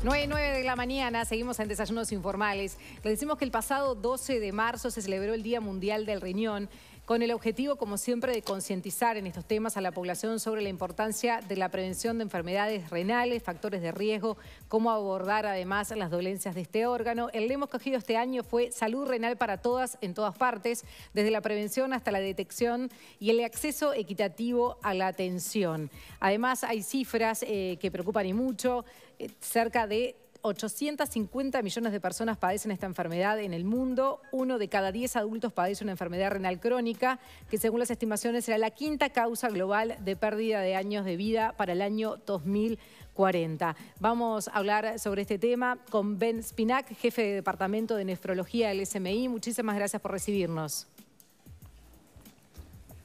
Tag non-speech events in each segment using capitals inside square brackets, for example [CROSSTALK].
9 y 9 de la mañana, seguimos en Desayunos Informales. Les decimos que el pasado 12 de marzo se celebró el Día Mundial del Riñón con el objetivo, como siempre, de concientizar en estos temas a la población sobre la importancia de la prevención de enfermedades renales, factores de riesgo, cómo abordar además las dolencias de este órgano. El lema escogido este año fue Salud Renal para Todas, en todas partes, desde la prevención hasta la detección y el acceso equitativo a la atención. Además, hay cifras eh, que preocupan y mucho, eh, cerca de 850 millones de personas padecen esta enfermedad en el mundo. Uno de cada 10 adultos padece una enfermedad renal crónica, que según las estimaciones será la quinta causa global de pérdida de años de vida para el año 2040. Vamos a hablar sobre este tema con Ben Spinak, jefe de Departamento de Nefrología del SMI. Muchísimas gracias por recibirnos.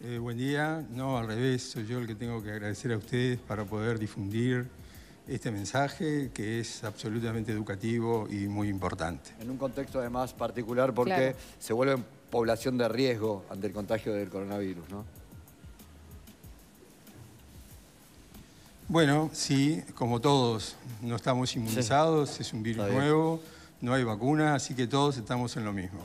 Eh, buen día. No, al revés, soy yo el que tengo que agradecer a ustedes para poder difundir este mensaje que es absolutamente educativo y muy importante. En un contexto además particular porque se vuelve población de riesgo ante el contagio del coronavirus, ¿no? Bueno, sí, como todos, no estamos inmunizados, es un virus nuevo, no hay vacuna, así que todos estamos en lo mismo.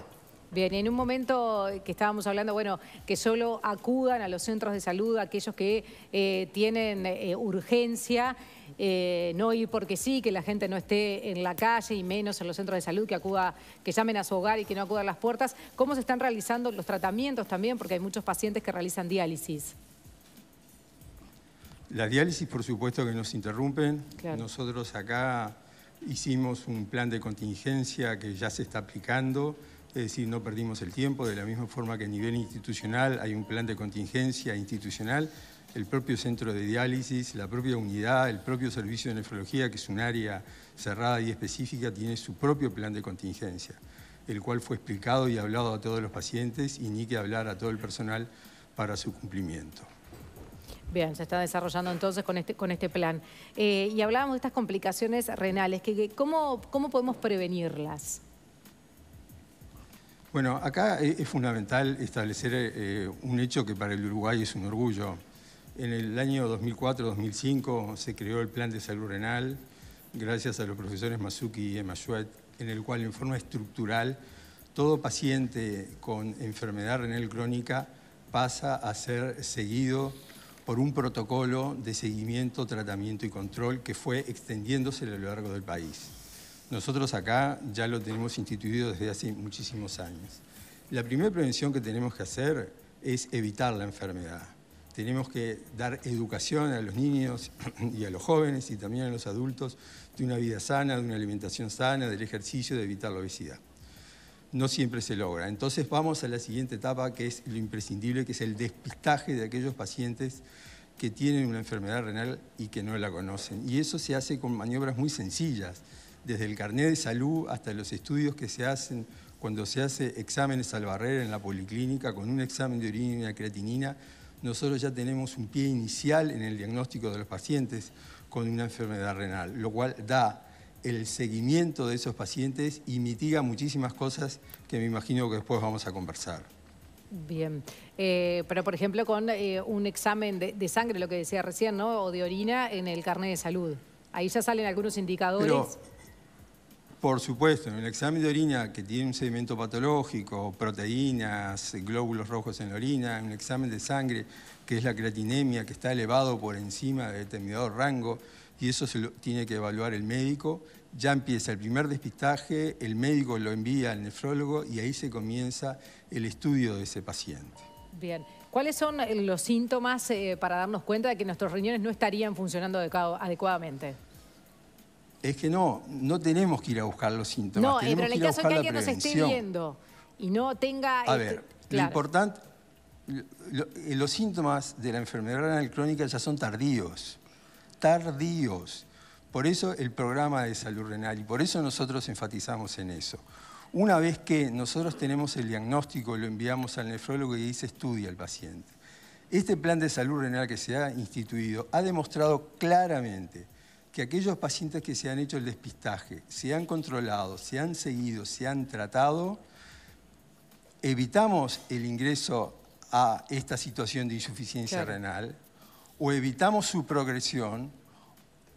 Bien, en un momento que estábamos hablando, bueno, que solo acudan a los centros de salud aquellos que eh, tienen eh, urgencia, eh, no ir porque sí, que la gente no esté en la calle y menos en los centros de salud, que acuda, que llamen a su hogar y que no acudan las puertas. ¿Cómo se están realizando los tratamientos también? Porque hay muchos pacientes que realizan diálisis. La diálisis, por supuesto, que nos interrumpen. Nosotros acá hicimos un plan de contingencia que ya se está aplicando es decir, no perdimos el tiempo, de la misma forma que a nivel institucional hay un plan de contingencia institucional, el propio centro de diálisis, la propia unidad, el propio servicio de nefrología, que es un área cerrada y específica, tiene su propio plan de contingencia, el cual fue explicado y hablado a todos los pacientes y ni que hablar a todo el personal para su cumplimiento. Bien, se está desarrollando entonces con este, con este plan. Eh, y hablábamos de estas complicaciones renales, ¿cómo podemos prevenirlas? Bueno, acá es fundamental establecer eh, eh, un hecho que para el Uruguay es un orgullo. En el año 2004-2005 se creó el Plan de Salud Renal, gracias a los profesores Masuki y Emashuet, en el cual en forma estructural todo paciente con enfermedad renal crónica pasa a ser seguido por un protocolo de seguimiento, tratamiento y control que fue extendiéndose a lo largo del país nosotros acá ya lo tenemos instituido desde hace muchísimos años. La primera prevención que tenemos que hacer es evitar la enfermedad. Tenemos que dar educación a los niños [CLEARS THROAT] y a los jóvenes y también a los adultos de una vida sana, de una alimentación sana, del ejercicio, de evitar la obesidad. No siempre se logra. Entonces vamos a la siguiente etapa que es lo imprescindible, que es el despistaje de aquellos pacientes que tienen una enfermedad renal y que no la conocen. Y eso se hace con maniobras muy sencillas desde el carnet de salud hasta los estudios que se hacen cuando se hace exámenes al barrera en la policlínica con un examen de orina y una creatinina, nosotros ya tenemos un pie inicial en el diagnóstico de los pacientes con una enfermedad renal, lo cual da el seguimiento de esos pacientes y mitiga muchísimas cosas que me imagino que después vamos a conversar. Bien, eh, pero por ejemplo con eh, un examen de, sangre, lo que decía recién, ¿no? O de orina en el carnet de salud. Ahí ya salen algunos indicadores. Por supuesto, en el examen de orina que tiene un sedimento patológico, proteínas, glóbulos rojos en la orina, en un examen de sangre que es la creatinemia que está elevado por encima de determinado rango, y eso se lo tiene que evaluar el médico. Ya empieza el primer despistaje, el médico lo envía al nefrólogo y ahí se comienza el estudio de ese paciente. Bien. ¿Cuáles son eh, los síntomas eh, para darnos cuenta de que nuestros riñones no estarían funcionando adecuadamente? es que no, no tenemos que ir a buscar los síntomas. No, pero en el caso que alguien nos esté viendo y no tenga... A este, ver, lo importante, los síntomas de la enfermedad renal crónica ya son tardíos, tardíos. Por eso el programa de salud renal y por eso nosotros enfatizamos en eso. Una vez que nosotros tenemos el diagnóstico, lo enviamos al nefrólogo y dice estudia al paciente. Este plan de salud renal que se ha instituido ha demostrado claramente que aquellos pacientes que se han hecho el despistaje, se han controlado, se han seguido, se han tratado, evitamos el ingreso a esta situación de insuficiencia renal, o evitamos su progresión,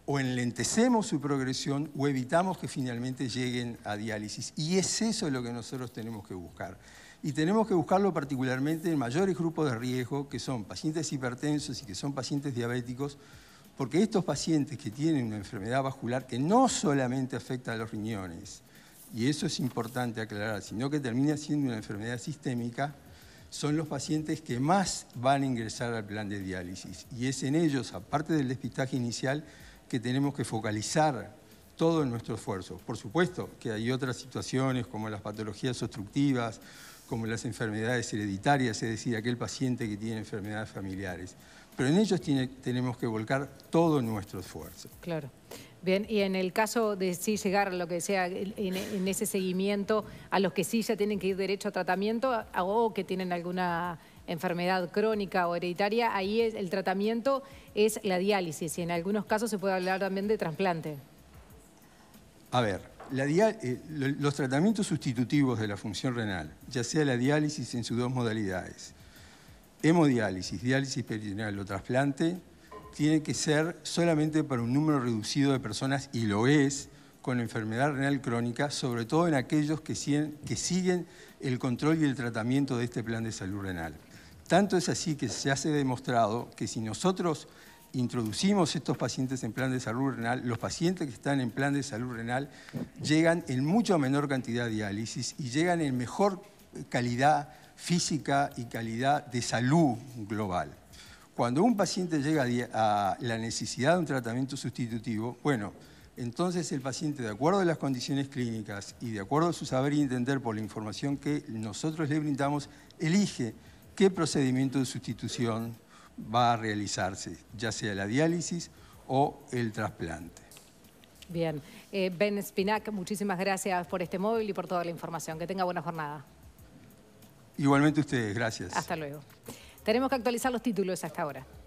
o enlentecemos su progresión, o evitamos que finalmente lleguen a diálisis. Y es eso lo que nosotros tenemos que buscar. Y tenemos que buscarlo particularmente en mayores grupos de riesgo, que son pacientes hipertensos y que son pacientes diabéticos, porque estos pacientes que tienen una enfermedad vascular que no solamente afecta a los riñones, y eso es importante aclarar, sino que termina siendo una enfermedad sistémica, son los pacientes que más van a ingresar al plan de diálisis. Y es en ellos, aparte del despistaje inicial, que tenemos que focalizar todo nuestro esfuerzo. Por supuesto que hay otras situaciones como las patologías obstructivas como las enfermedades hereditarias, es decir, aquel paciente que tiene enfermedades familiares. Pero en ellos tiene, tenemos que volcar todo nuestro esfuerzo. Claro. Bien, y en el caso de sí llegar a lo que sea en, ese seguimiento, a los que sí ya tienen que ir derecho a tratamiento o que tienen alguna enfermedad crónica o hereditaria, ahí el tratamiento es la diálisis y en algunos casos se puede hablar también de trasplante. A ver, eh, los tratamientos sustitutivos de la función renal, ya sea la diálisis en sus dos modalidades, hemodiálisis, diálisis peritoneal o trasplante, tiene que ser solamente para un número reducido de personas, y lo es, con enfermedad renal crónica, sobre todo en aquellos que siguen, que siguen el control y el tratamiento de este plan de salud renal. Tanto es así que se ha demostrado que si nosotros introducimos estos pacientes en plan de salud renal, los pacientes que están en plan de salud renal llegan en mucha menor cantidad de diálisis y llegan en mejor eh, calidad física y calidad de salud global. Cuando un paciente llega a la necesidad de un tratamiento sustitutivo, bueno, entonces el paciente, de acuerdo a las condiciones clínicas y de acuerdo a su saber y entender por la información que nosotros le brindamos, elige qué procedimiento de sustitución va a realizarse, ya sea la diálisis o el trasplante. Bien. Eh, ben Spinac, muchísimas gracias por este móvil y por toda la información. Que tenga buena jornada. Igualmente ustedes, gracias. Hasta luego. Tenemos que actualizar los títulos hasta ahora.